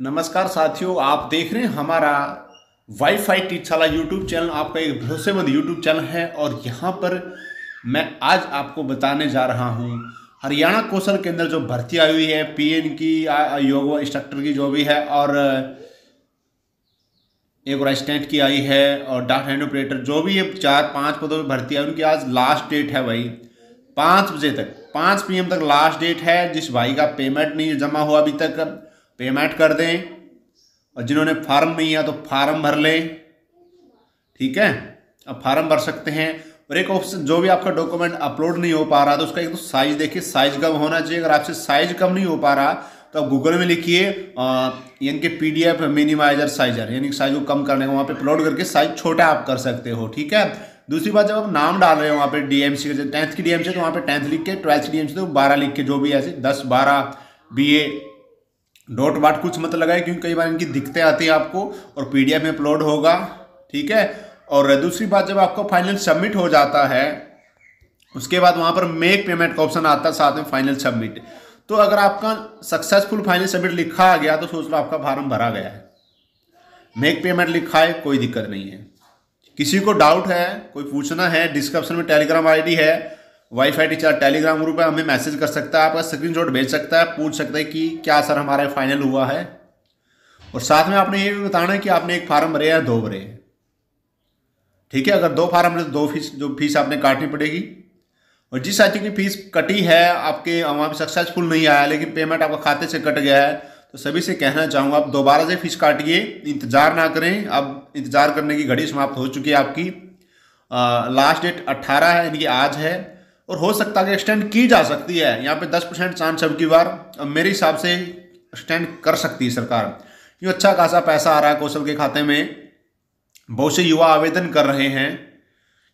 नमस्कार साथियों आप देख रहे हैं हमारा वाईफाई टीचाला यूट्यूब चैनल आपका एक भरोसेमंद यूट्यूब चैनल है और यहाँ पर मैं आज आपको बताने जा रहा हूँ हरियाणा कौशल के अंदर जो भर्ती आई हुई है पीएन की योग इंस्ट्रक्टर की जो भी है और एक और असिस्टेंट की आई है और डाटा एंड ऑपरेटर जो भी ये चार पाँच पदों पर भर्ती आई उनकी आज लास्ट डेट है भाई पाँच बजे तक पाँच पी तक लास्ट डेट है जिस भाई का पेमेंट नहीं जमा हुआ अभी तक पेमेंट कर दें और जिन्होंने फार्म नहीं है तो फार्म भर लें ठीक है अब फार्म भर सकते हैं और एक ऑप्शन जो भी आपका डॉक्यूमेंट अपलोड नहीं हो पा रहा तो उसका एक तो साइज देखिए साइज कम होना चाहिए अगर आपसे साइज कम नहीं हो पा रहा तो आप गूगल में लिखिए यानी कि P D F minimizer sizer यानी साइज को कम करने का वहाँ पर अपलोड करके साइज छोटा आप कर सकते हो ठीक है दूसरी बात जब आप नाम डाल रहे हो वहाँ पे डीएमसी टेंथ की डीएमसी तो वहाँ पे टेंथ लिख के ट्वेल्थ की डीएमसी तो बारह लिख के जो भी ऐसे दस बारह बी ए डॉट वाट कुछ मत लगाए क्योंकि कई बार इनकी दिक्कतें आती हैं आपको और पीडीएफ में अपलोड होगा ठीक है और दूसरी बात जब आपको फाइनल सबमिट हो जाता है उसके बाद वहाँ पर मेक पेमेंट का ऑप्शन आता है साथ में फाइनल सबमिट तो अगर आपका सक्सेसफुल फाइनल सबमिट लिखा आ गया तो सोच लो आपका फार्म भरा गया है मेक पेमेंट लिखा है कोई दिक्कत नहीं है किसी को डाउट है कोई पूछना है डिस्क्रिप्शन में टेलीग्राम आईडी है वाईफाई टीचर टेलीग्राम ग्रुप है हमें मैसेज कर सकता है आपका शॉट भेज सकता है पूछ सकता है कि क्या सर हमारा फाइनल हुआ है और साथ में आपने ये भी बताना है कि आपने एक फार्म भरे या दो भरे ठीक है अगर दो फार्म भरे तो दो फीस जो फीस आपने काटनी पड़ेगी और जिस साथी की फीस कटी है आपके वहाँ पर सक्सेसफुल नहीं आया लेकिन पेमेंट आपका खाते से कट गया है तो सभी से कहना चाहूँगा आप दोबारा से फीस काटिए इंतज़ार ना करें अब इंतज़ार करने की घड़ी समाप्त हो चुकी है आपकी आ, लास्ट डेट 18 है यानी कि आज है और हो सकता है कि एक्सटेंड की जा सकती है यहाँ पे 10 परसेंट चांस सबकी बार और मेरे हिसाब से एक्सटेंड कर सकती है सरकार क्यों अच्छा खासा पैसा आ रहा है कौशल के खाते में बहुत से युवा आवेदन कर रहे हैं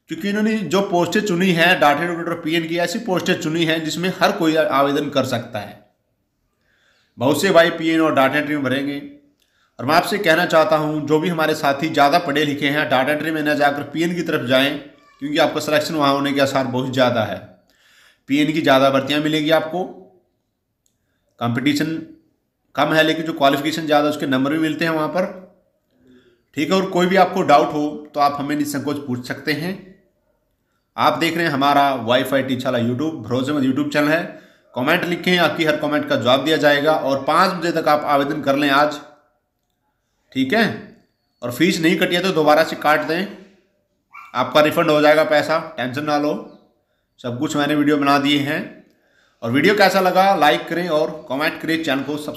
क्योंकि इन्होंने जो पोस्टें चुनी हैं डाटा डॉक्टर पी की ऐसी पोस्टें चुनी हैं जिसमें हर कोई आवेदन कर सकता है बहुत से भाई पी और डाटा एंट्री में भरेंगे और मैं आपसे कहना चाहता हूँ जो भी हमारे साथी ज़्यादा पढ़े लिखे हैं डाटा एंट्री में न जाकर पी की तरफ जाएँ क्योंकि आपका सिलेक्शन वहाँ होने के आसार बहुत ज़्यादा है पीएन की ज़्यादा भर्तियाँ मिलेगी आपको कंपटीशन कम है लेकिन जो क्वालिफिकेशन ज़्यादा उसके नंबर भी मिलते हैं वहाँ पर ठीक है और कोई भी आपको डाउट हो तो आप हमें निसंकोच पूछ सकते हैं आप देख रहे हैं हमारा वाईफाई टीचाला यूट्यूब भरोसेमंद यूट्यूब चैनल है कमेंट लिखें आपकी हर कमेंट का जवाब दिया जाएगा और पाँच बजे तक आप आवेदन कर लें आज ठीक है और फीस नहीं कटी है तो दोबारा से काट दें आपका रिफंड हो जाएगा पैसा टेंशन ना लो सब कुछ मैंने वीडियो बना दिए हैं और वीडियो कैसा लगा लाइक करें और कमेंट करें चैनल को सब